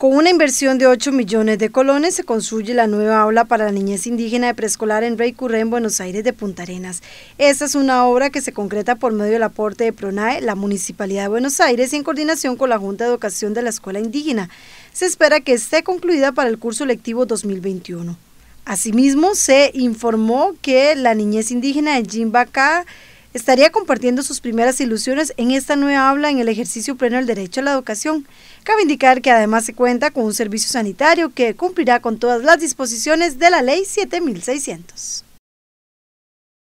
Con una inversión de 8 millones de colones se construye la nueva aula para la niñez indígena de preescolar en Rey Curré, en Buenos Aires de Punta Arenas. Esta es una obra que se concreta por medio del aporte de PRONAE, la Municipalidad de Buenos Aires, y en coordinación con la Junta de Educación de la Escuela Indígena. Se espera que esté concluida para el curso lectivo 2021. Asimismo, se informó que la niñez indígena de Jimbacá estaría compartiendo sus primeras ilusiones en esta nueva habla en el ejercicio pleno del derecho a la educación. Cabe indicar que además se cuenta con un servicio sanitario que cumplirá con todas las disposiciones de la Ley 7600.